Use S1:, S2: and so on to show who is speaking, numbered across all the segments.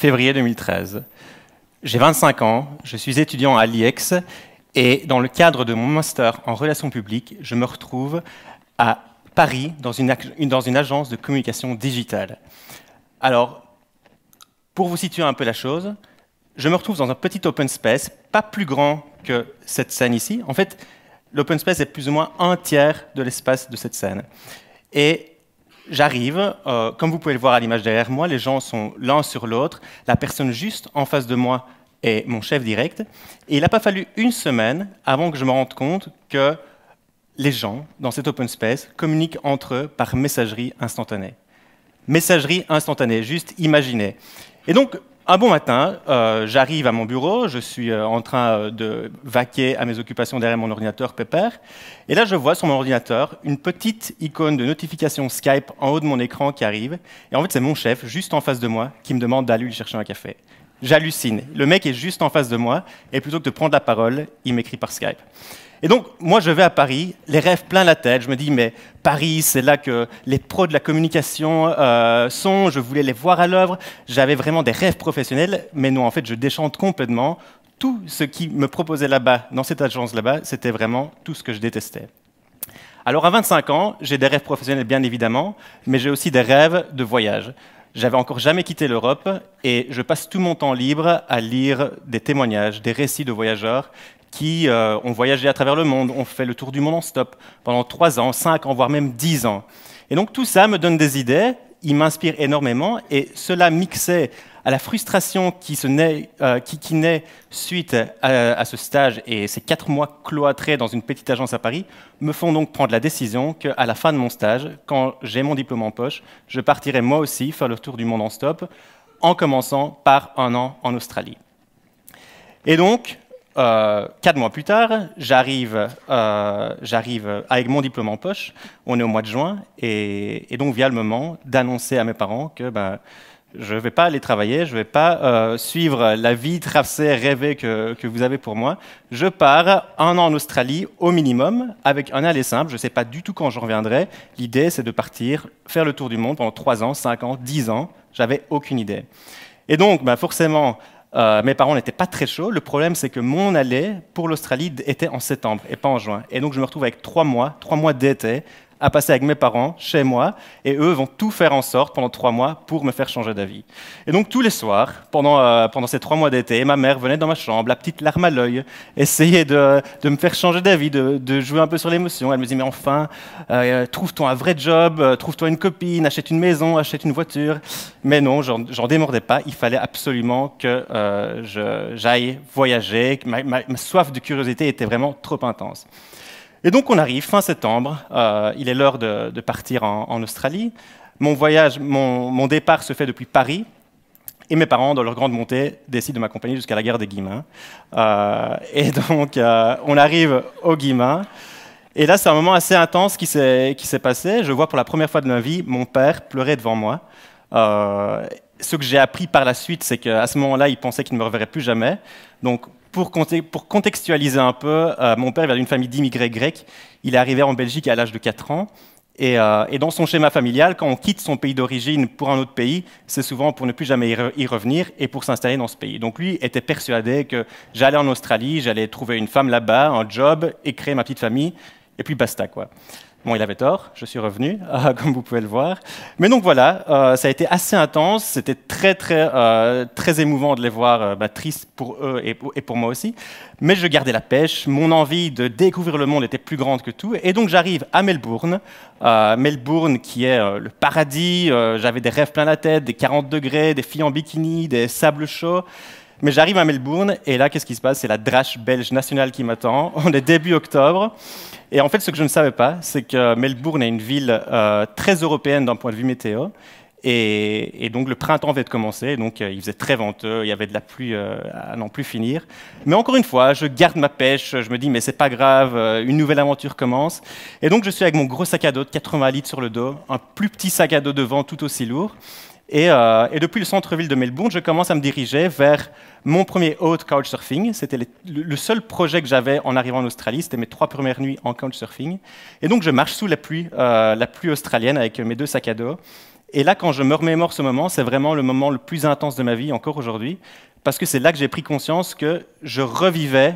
S1: février 2013. J'ai 25 ans, je suis étudiant à l'IEX et dans le cadre de mon master en relations publiques, je me retrouve à Paris dans une, dans une agence de communication digitale. Alors, pour vous situer un peu la chose, je me retrouve dans un petit open space, pas plus grand que cette scène ici. En fait, l'open space est plus ou moins un tiers de l'espace de cette scène. Et J'arrive, euh, comme vous pouvez le voir à l'image derrière moi, les gens sont l'un sur l'autre. La personne juste en face de moi est mon chef direct. Et il n'a pas fallu une semaine avant que je me rende compte que les gens dans cet open space communiquent entre eux par messagerie instantanée. Messagerie instantanée, juste imaginez. Et donc, un bon matin, euh, j'arrive à mon bureau, je suis euh, en train euh, de vaquer à mes occupations derrière mon ordinateur pépère, et là je vois sur mon ordinateur une petite icône de notification Skype en haut de mon écran qui arrive, et en fait c'est mon chef, juste en face de moi, qui me demande d'aller lui chercher un café. J'hallucine, le mec est juste en face de moi, et plutôt que de prendre la parole, il m'écrit par Skype. Et donc, moi, je vais à Paris, les rêves plein la tête. Je me dis, mais Paris, c'est là que les pros de la communication euh, sont. Je voulais les voir à l'œuvre. J'avais vraiment des rêves professionnels. Mais non, en fait, je déchante complètement. Tout ce qui me proposait là-bas, dans cette agence là-bas, c'était vraiment tout ce que je détestais. Alors, à 25 ans, j'ai des rêves professionnels, bien évidemment, mais j'ai aussi des rêves de voyage. J'avais encore jamais quitté l'Europe et je passe tout mon temps libre à lire des témoignages, des récits de voyageurs qui euh, ont voyagé à travers le monde, ont fait le tour du monde en stop pendant 3 ans, 5 ans, voire même 10 ans. Et donc tout ça me donne des idées, il m'inspire énormément, et cela mixé à la frustration qui, se naît, euh, qui, naît, suite à, euh, à, ce stage et ces 4 mois cloîtrés dans une petite agence à Paris, me font donc prendre la décision qu'à la fin de mon stage, quand j'ai mon diplôme en poche, je partirai moi aussi faire le tour du monde en stop, en commençant par un an en Australie. Et donc, euh, quatre mois plus tard, j'arrive, euh, j'arrive avec mon diplôme en poche. On est au mois de juin et, donc vient le moment d'annoncer à mes parents que ben, je ne vais pas aller travailler, je ne vais pas euh, suivre la vie tracée, rêvée que, vous avez pour moi. Je pars un an en Australie au minimum avec un aller simple. Je ne sais pas du tout quand je reviendrai. L'idée, c'est de partir, faire le tour du monde pendant trois ans, cinq ans, dix ans. J'avais aucune idée. Et donc, ben, forcément, euh, mes parents n'étaient pas très chauds. Le problème, c'est que mon aller pour l'Australie était en septembre et pas en juin. Et donc, je me retrouve avec trois mois, trois mois d'été à passer avec mes parents, chez moi, et eux vont tout faire en sorte pendant trois mois pour me faire changer d'avis. Et donc tous les soirs, pendant, euh, ces trois mois d'été, ma mère venait dans ma chambre, la petite larme à l'œil, essayait de, me faire changer d'avis, de, jouer un peu sur l'émotion. Elle me disait, mais enfin, euh, trouve-toi un vrai job, euh, trouve-toi une copine, achète une maison, achète une voiture. Mais non, j'en démordais pas, il fallait absolument que j'aille voyager, ma soif de curiosité était vraiment trop intense. Et donc on arrive fin septembre, euh, il est l'heure de, partir en, Australie. Mon voyage, mon, départ se fait depuis Paris, et mes parents, dans leur grande montée, décident de m'accompagner jusqu'à la gare des Guillemins. Euh, et donc euh, on arrive aux Guillemins, et là c'est un moment assez intense qui s'est passé. Je vois pour la première fois de ma vie mon père pleurer devant moi. ce que j'ai appris par la suite, c'est qu'à ce moment-là, il pensait qu'il ne me reverrait plus jamais. Donc pour, contextualiser un peu, euh, mon père vient d'une famille d'immigrés grecs. Il est arrivé en Belgique à l'âge de 4 ans. Euh, et, dans son schéma familial, quand on quitte son pays d'origine pour un autre pays, c'est souvent pour ne plus jamais y, y revenir et pour s'installer dans ce pays. Donc lui était persuadé que j'allais en Australie, j'allais trouver une femme là-bas, un job et créer ma petite famille, et puis basta quoi. Bon, il avait tort, je suis revenu, ah, comme vous pouvez le voir. Mais donc voilà, euh, ça a été assez intense, c'était très très euh, très émouvant de les voir euh, bah, tristes pour eux et, et, pour moi aussi. Mais je gardais la pêche, mon envie de découvrir le monde était plus grande que tout, et donc j'arrive à Melbourne, Melbourne qui est le paradis. J'avais des rêves plein la tête, des 40 degrés, des filles en bikini, des sables chauds. Mais j'arrive à Melbourne et là, qu'est-ce qui se passe C'est la drache belge nationale qui m'attend. On est début octobre. Et en fait, ce que je ne savais pas, c'est que Melbourne est une ville euh, très européenne d'un point de vue météo. Et, donc le printemps avait commencé, donc euh, il faisait très venteux, il y avait de la pluie euh, à n'en plus finir. Mais encore une fois, je garde ma pêche, je me dis mais c'est pas grave, une nouvelle aventure commence. Et donc je suis avec mon gros sac à dos de 80 litres sur le dos, un plus petit sac à dos devant tout aussi lourd. Euh, et, depuis le centre-ville de Melbourne, je commence à me diriger vers mon premier hôte couchsurfing. C'était le, seul projet que j'avais en arrivant en Australie. C'était mes trois premières nuits en couchsurfing. Et donc, je marche sous la pluie, euh, la pluie australienne avec mes deux sacs à dos. Et là, quand je me remémore ce moment, c'est vraiment le moment le plus intense de ma vie encore aujourd'hui, parce que c'est là que j'ai pris conscience que je revivais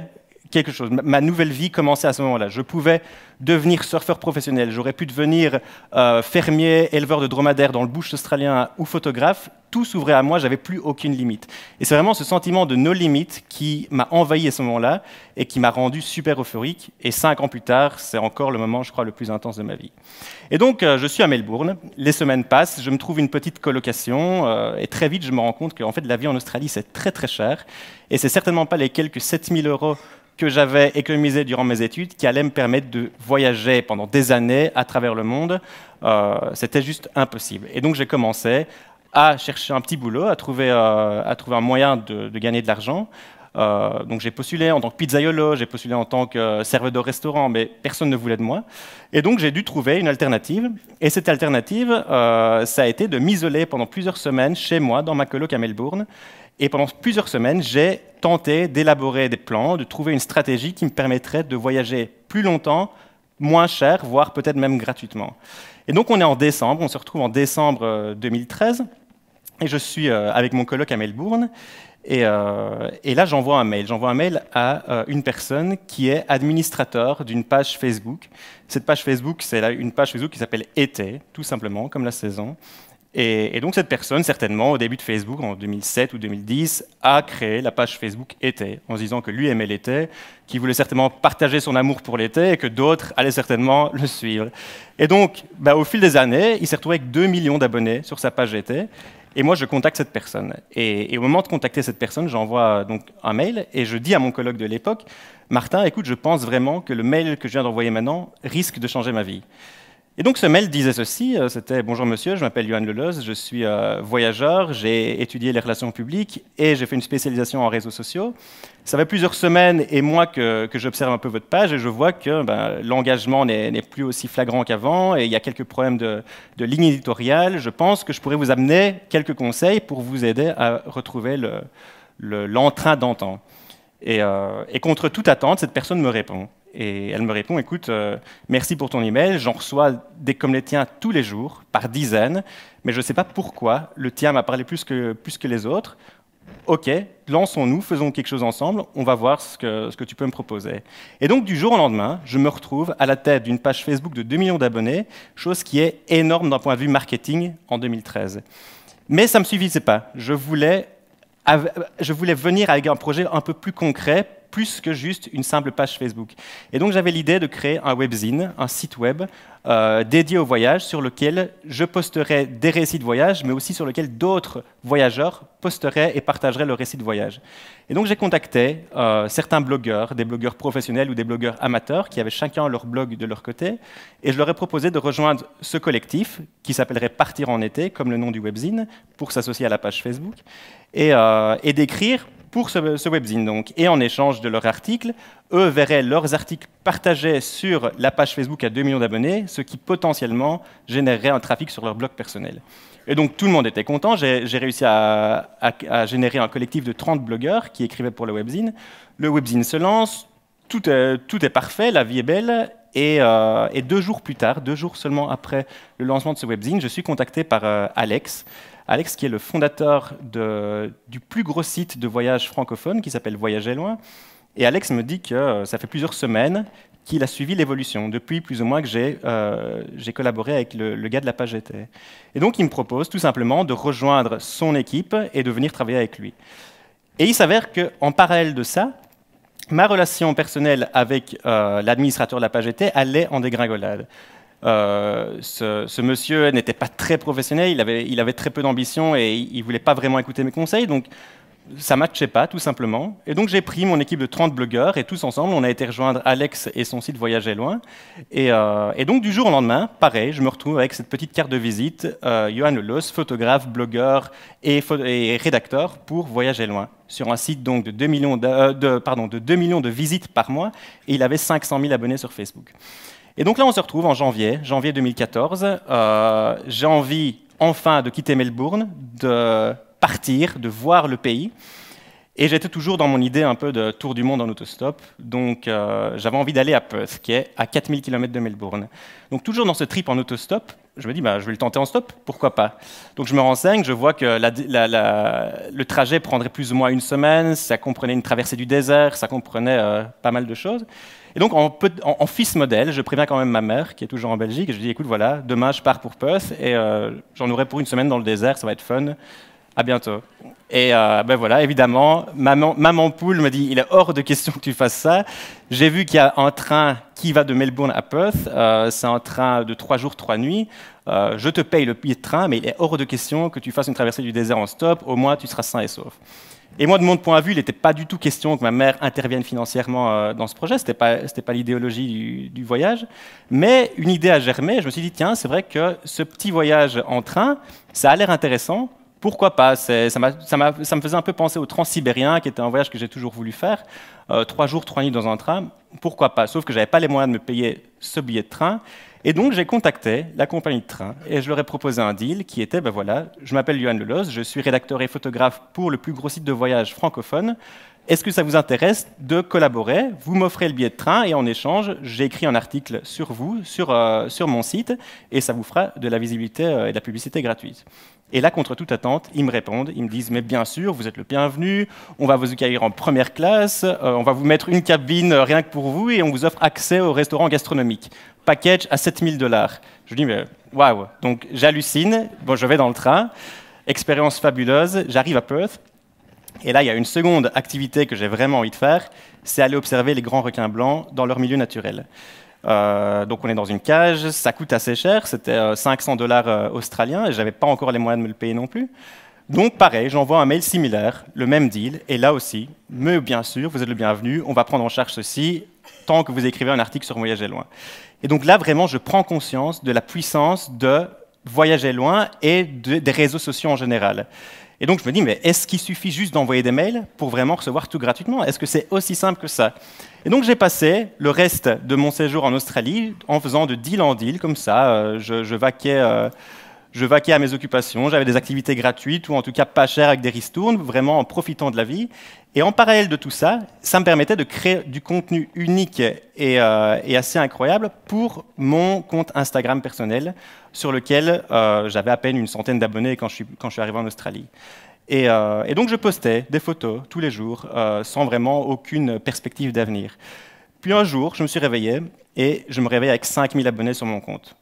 S1: quelque chose. Ma nouvelle vie commençait à ce moment-là. Je pouvais devenir surfeur professionnel, j'aurais pu devenir euh, fermier, éleveur de dromadaires dans le bush australien ou photographe. Tout s'ouvrait à moi, j'avais plus aucune limite. Et c'est vraiment ce sentiment de nos limites qui m'a envahi à ce moment-là et qui m'a rendu super euphorique. Et cinq ans plus tard, c'est encore le moment, je crois, le plus intense de ma vie. Et donc, euh, je suis à Melbourne, les semaines passent, je me trouve une petite colocation euh, et très vite, je me rends compte qu'en fait, la vie en Australie, c'est très très cher. Et c'est certainement pas les quelques 7000 euros que j'avais économisé durant mes études qui allait me permettre de voyager pendant des années à travers le monde. Euh, c'était juste impossible. Et donc j'ai commencé à chercher un petit boulot, à trouver, euh, à trouver un moyen de, gagner de l'argent. Euh, donc j'ai postulé en tant que pizzaiolo, j'ai postulé en tant que serveur de restaurant, mais personne ne voulait de moi. Et donc j'ai dû trouver une alternative. Et cette alternative, ça a été de m'isoler pendant plusieurs semaines chez moi, dans ma coloc à Melbourne, et pendant plusieurs semaines, j'ai tenté d'élaborer des plans, de trouver une stratégie qui me permettrait de voyager plus longtemps, moins cher, voire peut-être même gratuitement. Et donc on est en décembre, on se retrouve en décembre 2013, euh, et je suis euh, avec mon colloque à Melbourne, et, euh, et là j'envoie un mail. J'envoie un mail à une personne qui est administrateur d'une page Facebook. Cette page Facebook, c'est une page Facebook qui s'appelle Été, e tout simplement, comme la saison. Et, donc cette personne, certainement, au début de Facebook, en 2007 ou 2010, a créé la page Facebook Été, en se disant que lui aimait l'été, qu'il voulait certainement partager son amour pour l'été et que d'autres allaient certainement le suivre. Et donc, bah, au fil des années, il s'est retrouvé avec 2 millions d'abonnés sur sa page Été. Et moi, je contacte cette personne. Et, au moment de contacter cette personne, j'envoie donc un mail et je dis à mon colloque de l'époque, Martin, écoute, je pense vraiment que le mail que je viens d'envoyer maintenant risque de changer ma vie. Et donc ce mail disait ceci, euh, c'était « Bonjour monsieur, je m'appelle Johan Lelos, je suis euh, voyageur, j'ai étudié les relations publiques et j'ai fait une spécialisation en réseaux sociaux. Ça fait plusieurs semaines et mois que, j'observe un peu votre page et je vois que ben, l'engagement n'est plus aussi flagrant qu'avant et il y a quelques problèmes de, ligne éditoriale. Je pense que je pourrais vous amener quelques conseils pour vous aider à retrouver l'entrain d'antan. Euh, et contre toute attente, cette personne me répond et elle me répond Écoute, euh, merci pour ton email, j'en reçois des comme les tiens tous les jours, par dizaines, mais je ne sais pas pourquoi le tien m'a parlé plus que, plus que les autres. Ok, lançons-nous, faisons quelque chose ensemble, on va voir ce que, ce que tu peux me proposer. Et donc, du jour au lendemain, je me retrouve à la tête d'une page Facebook de 2 millions d'abonnés, chose qui est énorme d'un point de vue marketing en 2013. Mais ça ne me suffisait pas. Je voulais, je voulais venir avec un projet un peu plus concret plus que juste une simple page Facebook. Et donc j'avais l'idée de créer un webzine, un site web euh, dédié au voyage sur lequel je posterais des récits de voyage, mais aussi sur lequel d'autres voyageurs posteraient et partageraient leurs récits de voyage. Et donc j'ai contacté euh, certains blogueurs, des blogueurs professionnels ou des blogueurs amateurs, qui avaient chacun leur blog de leur côté, et je leur ai proposé de rejoindre ce collectif, qui s'appellerait Partir en été, comme le nom du webzine, pour s'associer à la page Facebook, et euh, d'écrire pour ce, webzine. Donc. Et en échange de leurs articles, eux verraient leurs articles partagés sur la page Facebook à 2 millions d'abonnés, ce qui potentiellement générerait un trafic sur leur blog personnel. Et donc tout le monde était content. J'ai réussi à, générer un collectif de 30 blogueurs qui écrivaient pour le webzine. Le webzine se lance, tout est parfait, la vie est belle, et, euh, et, deux jours plus tard, deux jours seulement après le lancement de ce webzine, je suis contacté par euh, Alex. Alex, qui est le fondateur de, du plus gros site de voyage francophone qui s'appelle Voyager Loin. Et Alex me dit que euh, ça fait plusieurs semaines qu'il a suivi l'évolution, depuis plus ou moins que j'ai collaboré avec le, le, gars de la page GT. Et donc, il me propose tout simplement de rejoindre son équipe et de venir travailler avec lui. Et il s'avère qu'en parallèle de ça, ma relation personnelle avec euh, l'administrateur de la page était allait en dégringolade. Euh, ce, monsieur n'était pas très professionnel, il avait, il avait très peu d'ambition et il ne voulait pas vraiment écouter mes conseils. Donc, ça matchait pas, tout simplement. Et donc j'ai pris mon équipe de 30 blogueurs et tous ensemble, on a été rejoindre Alex et son site Voyager Loin. Euh, et, donc du jour au lendemain, pareil, je me retrouve avec cette petite carte de visite, euh, Johan Lelos, photographe, blogueur et, rédacteur pour Voyager Loin, sur un site donc de 2, millions euh, de, de 2 millions de visites par mois, et il avait 500 000 abonnés sur Facebook. Et donc là, on se retrouve en janvier, janvier 2014. Euh, j'ai envie enfin de quitter Melbourne, de partir, de voir le pays. Et j'étais toujours dans mon idée un peu de tour du monde en autostop, donc euh, j'avais envie d'aller à Perth, qui est à 4000 km de Melbourne. Donc toujours dans ce trip en autostop, je me dis, bah, je vais le tenter en stop, pourquoi pas Donc je me renseigne, je vois que la, le trajet prendrait plus ou moins une semaine, ça comprenait une traversée du désert, ça comprenait euh, pas mal de choses. Et donc, en, en, fils modèle, je préviens quand même ma mère, qui est toujours en Belgique, et je lui dis, écoute, voilà, demain, je pars pour Perth, et euh, j'en aurai pour une semaine dans le désert, ça va être fun, à bientôt. Et euh, ben voilà, évidemment, maman, Poule me dit, il est hors de question que tu fasses ça. J'ai vu qu'il y a un train qui va de Melbourne à Perth. Euh, c'est un train de trois jours, trois nuits. Euh, je te paye le billet de train, mais il est hors de question que tu fasses une traversée du désert en stop. Au moins, tu seras sain et sauf. Et moi, de mon point de vue, il n'était pas du tout question que ma mère intervienne financièrement dans ce projet. Ce n'était pas, pas l'idéologie du, du, voyage. Mais une idée a germé. Je me suis dit, tiens, c'est vrai que ce petit voyage en train, ça a l'air intéressant pourquoi pas ça, me faisait un peu penser au Transsibérien, qui était un voyage que j'ai toujours voulu faire. Euh, trois jours, trois nuits dans un train, pourquoi pas Sauf que je n'avais pas les moyens de me payer ce billet de train. Et donc j'ai contacté la compagnie de train et je leur ai proposé un deal qui était, ben voilà, je m'appelle Johan Lelos, je suis rédacteur et photographe pour le plus gros site de voyage francophone. Est-ce que ça vous intéresse de collaborer Vous m'offrez le billet de train et en échange, j'ai un article sur vous, sur, euh, sur mon site, et ça vous fera de la visibilité euh, et de la publicité gratuite. Et là, contre toute attente, ils me répondent, ils me disent Mais bien sûr, vous êtes le bienvenu, on va vous accueillir en première classe, euh, on va vous mettre une cabine euh, rien que pour vous et on vous offre accès au restaurant gastronomique. Package à 7000 dollars. Je dis Mais waouh Donc j'hallucine, bon, je vais dans le train, expérience fabuleuse, j'arrive à Perth. Et là, il y a une seconde activité que j'ai vraiment envie de faire, c'est aller observer les grands requins blancs dans leur milieu naturel. Euh, donc on est dans une cage, ça coûte assez cher, c'était 500 euh, dollars euh, australiens et j'avais pas encore les moyens de me le payer non plus. Donc pareil, j'envoie un mail similaire, le même deal, et là aussi, mais bien sûr, vous êtes le bienvenu, on va prendre en charge ceci tant que vous écrivez un article sur Voyager loin. Et donc là, vraiment, je prends conscience de la puissance de Voyager loin et des réseaux sociaux en général. Et donc je me dis, mais est-ce qu'il suffit juste d'envoyer des mails pour vraiment recevoir tout gratuitement Est-ce que c'est aussi simple que ça et donc j'ai passé le reste de mon séjour en Australie en faisant de deal en deal, comme ça, euh, euh, je, vaquais... à mes occupations, j'avais des activités gratuites ou en tout cas pas chères avec des ristournes, vraiment en profitant de la vie. Et en parallèle de tout ça, ça me permettait de créer du contenu unique et, euh, assez incroyable pour mon compte Instagram personnel, sur lequel j'avais à peine une centaine d'abonnés quand, quand je suis arrivé en Australie. Euh, et, donc je postais des photos tous les jours, euh, sans vraiment aucune perspective d'avenir. Puis un jour, je me suis réveillé et je me réveille avec 5000 abonnés sur mon compte.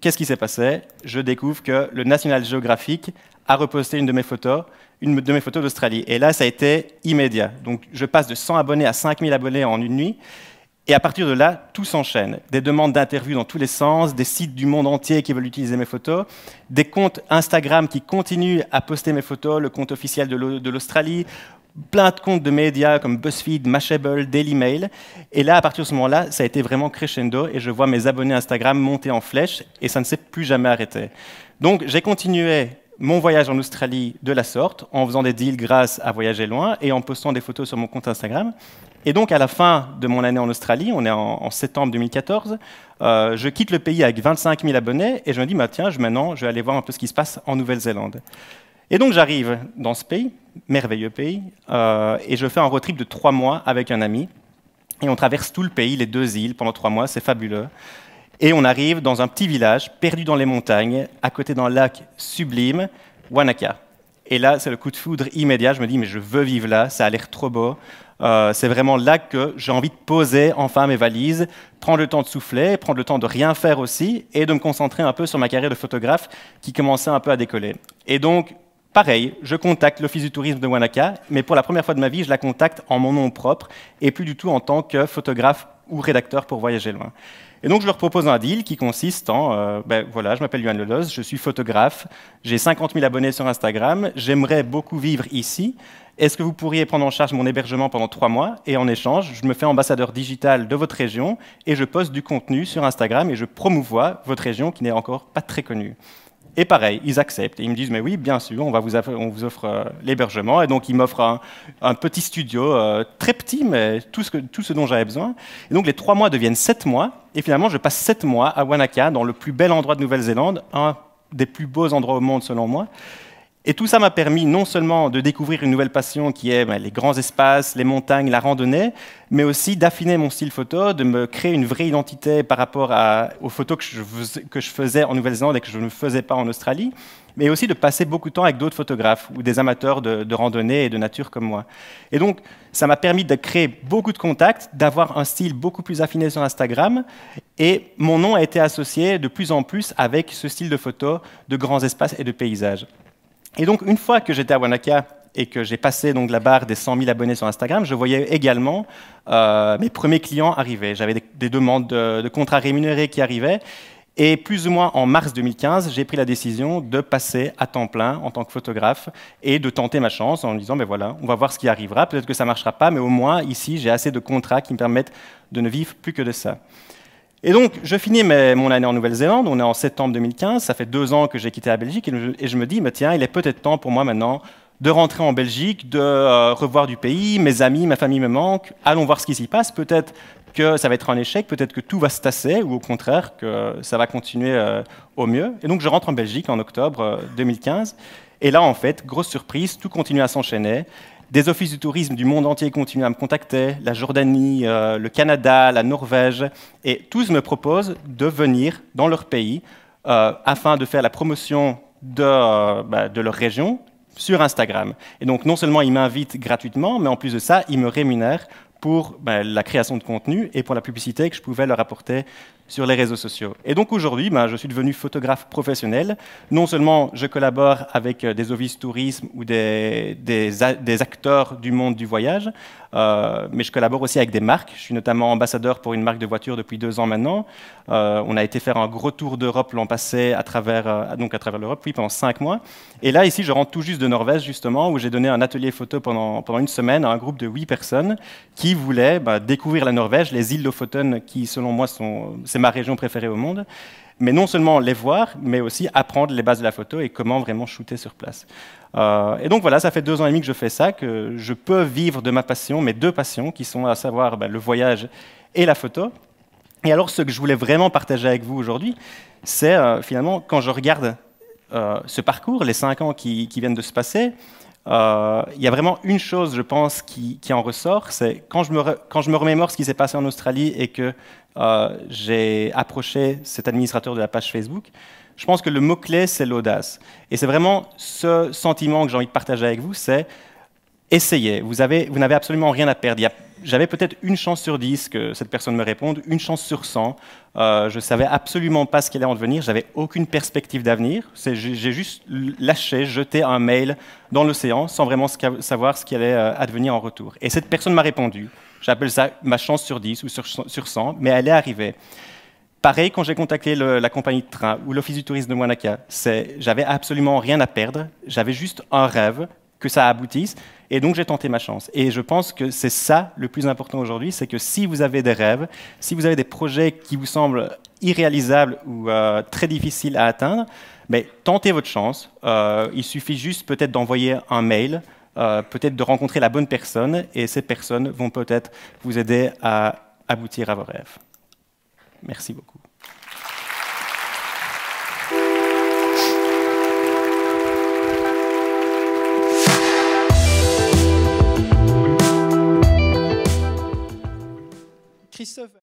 S1: Qu'est-ce qui s'est passé Je découvre que le National Geographic a reposté une de mes photos, une de mes photos d'Australie. Et là, ça a été immédiat. Donc je passe de 100 abonnés à 5000 abonnés en une nuit. Et à partir de là, tout s'enchaîne. Des demandes d'interviews dans tous les sens, des sites du monde entier qui veulent utiliser mes photos, des comptes Instagram qui continuent à poster mes photos, le compte officiel de l'Australie, plein de comptes de médias comme BuzzFeed, Mashable, Daily Mail. Et là, à partir de ce moment-là, ça a été vraiment crescendo et je vois mes abonnés Instagram monter en flèche et ça ne s'est plus jamais arrêté. Donc j'ai continué mon voyage en Australie de la sorte, en faisant des deals grâce à Voyager Loin et en postant des photos sur mon compte Instagram. Et donc, à la fin de mon année en Australie, on est en, septembre 2014, euh, je quitte le pays avec 25 000 abonnés et je me dis, bah, tiens, maintenant, je vais aller voir un peu ce qui se passe en Nouvelle-Zélande. Et donc, j'arrive dans ce pays, merveilleux pays, euh, et je fais un road trip de trois mois avec un ami. Et on traverse tout le pays, les deux îles, pendant trois mois, c'est fabuleux. Et on arrive dans un petit village perdu dans les montagnes, à côté d'un lac sublime, Wanaka. Et là, c'est le coup de foudre immédiat. Je me dis, mais je veux vivre là, ça a l'air trop beau. Euh, c'est vraiment là que j'ai envie de poser enfin mes valises, prendre le temps de souffler, prendre le temps de rien faire aussi, et de me concentrer un peu sur ma carrière de photographe qui commençait un peu à décoller. Et donc, pareil, je contacte l'Office du tourisme de Wanaka, mais pour la première fois de ma vie, je la contacte en mon nom propre, et plus du tout en tant que photographe ou rédacteur pour voyager loin. Et donc je leur propose un deal qui consiste en, euh, ben voilà, je m'appelle Johan Lelos, je suis photographe, j'ai 50 000 abonnés sur Instagram, j'aimerais beaucoup vivre ici. Est-ce que vous pourriez prendre en charge mon hébergement pendant trois mois Et en échange, je me fais ambassadeur digital de votre région et je poste du contenu sur Instagram et je promouvois votre région qui n'est encore pas très connue. Et pareil, ils acceptent. Et ils me disent, mais oui, bien sûr, on, vous, offre, euh, l'hébergement. Et donc, ils m'offrent un, petit studio euh, très petit, mais tout ce, tout ce dont j'avais besoin. Et donc, les trois mois deviennent sept mois. Et finalement, je passe sept mois à Wanaka, dans le plus bel endroit de Nouvelle-Zélande, un des plus beaux endroits au monde, selon moi. Et tout ça m'a permis non seulement de découvrir une nouvelle passion qui est bah, les grands espaces, les montagnes, la randonnée, mais aussi d'affiner mon style photo, de me créer une vraie identité par rapport aux photos que je, faisais en Nouvelle-Zélande et que je ne faisais pas en Australie, mais aussi de passer beaucoup de temps avec d'autres photographes ou des amateurs de, de, randonnée et de nature comme moi. Et donc, ça m'a permis de créer beaucoup de contacts, d'avoir un style beaucoup plus affiné sur Instagram, et mon nom a été associé de plus en plus avec ce style de photo de grands espaces et de paysages. Et donc, une fois que j'étais à Wanaka et que j'ai passé donc la barre des 100 000 abonnés sur Instagram, je voyais également euh, mes premiers clients arriver. J'avais des, demandes de, de contrats rémunérés qui arrivaient. Et plus ou moins en mars 2015, j'ai pris la décision de passer à temps plein en tant que photographe et de tenter ma chance en me disant, ben voilà, on va voir ce qui arrivera, peut-être que ça ne marchera pas, mais au moins ici, j'ai assez de contrats qui me permettent de ne vivre plus que de ça. Et donc, je finis mon année en Nouvelle-Zélande, on est en septembre 2015, ça fait deux ans que j'ai quitté la Belgique, et je, me dis, bah, tiens, il est peut-être temps pour moi maintenant de rentrer en Belgique, de euh, revoir du pays, mes amis, ma famille me manquent, allons voir ce qui s'y passe, peut-être que ça va être un échec, peut-être que tout va se tasser, ou au contraire, que ça va continuer euh, au mieux. Et donc, je rentre en Belgique en octobre 2015, euh, et là, en fait, grosse surprise, tout continue à s'enchaîner, des offices du tourisme du monde entier continuent à me contacter, la Jordanie, euh, le Canada, la Norvège, et tous me proposent de venir dans leur pays euh, afin de faire la promotion euh, bah, de, leur région sur Instagram. Et donc non seulement ils m'invitent gratuitement, mais en plus de ça, ils me rémunèrent pour bah, la création de contenu et pour la publicité que je pouvais leur apporter sur les réseaux sociaux. Et donc aujourd'hui, ben, je suis devenu photographe professionnel. Non seulement je collabore avec euh, des offices tourisme ou des, des, acteurs du monde du voyage, euh, mais je collabore aussi avec des marques. Je suis notamment ambassadeur pour une marque de voiture depuis deux ans maintenant. Euh, on a été faire un gros tour d'Europe l'an passé à travers, donc à travers l'Europe, oui, pendant cinq mois. Et là, ici, je rentre tout juste de Norvège, justement, où j'ai donné un atelier photo pendant, pendant une semaine à un groupe de huit personnes qui voulaient ben, découvrir la Norvège, les îles Lofoten, qui, selon moi, sont ma région préférée au monde. Mais non seulement les voir, mais aussi apprendre les bases de la photo et comment vraiment shooter sur place. Euh, et donc voilà, ça fait deux ans et demi que je fais ça, que je peux vivre de ma passion, mes deux passions, qui sont à savoir ben, le voyage et la photo. Et alors, ce que je voulais vraiment partager avec vous aujourd'hui, c'est euh, finalement quand je regarde euh, ce parcours, les cinq ans qui, qui viennent de se passer, euh, il y a vraiment une chose, je pense, qui, en ressort, c'est quand, je me remémore ce qui s'est passé en Australie et que euh, j'ai approché cet administrateur de la page Facebook, je pense que le mot-clé, c'est l'audace. Et c'est vraiment ce sentiment que j'ai envie de partager avec vous, c'est essayez. Vous n'avez absolument rien à perdre. J'avais peut-être une chance sur dix que cette personne me réponde, une chance sur cent. Euh, je ne savais absolument pas ce qu'elle allait en devenir. J'avais aucune perspective d'avenir. J'ai juste lâché, jeté un mail dans l'océan sans vraiment savoir ce qui allait euh, advenir en retour. Et cette personne m'a répondu. J'appelle ça ma chance sur dix ou sur, cent, 100, mais elle est arrivée. Pareil, quand j'ai contacté la compagnie de train ou l'office du tourisme de Moanaca, j'avais absolument rien à perdre, j'avais juste un rêve, que ça aboutisse. Et donc j'ai tenté ma chance. Et je pense que c'est ça le plus important aujourd'hui, c'est que si vous avez des rêves, si vous avez des projets qui vous semblent irréalisables ou euh, très difficiles à atteindre, mais tentez votre chance. Euh, il suffit juste peut-être d'envoyer un mail, euh, peut-être de rencontrer la bonne personne, et ces personnes vont peut-être vous aider à aboutir à vos rêves. Merci beaucoup. Christophe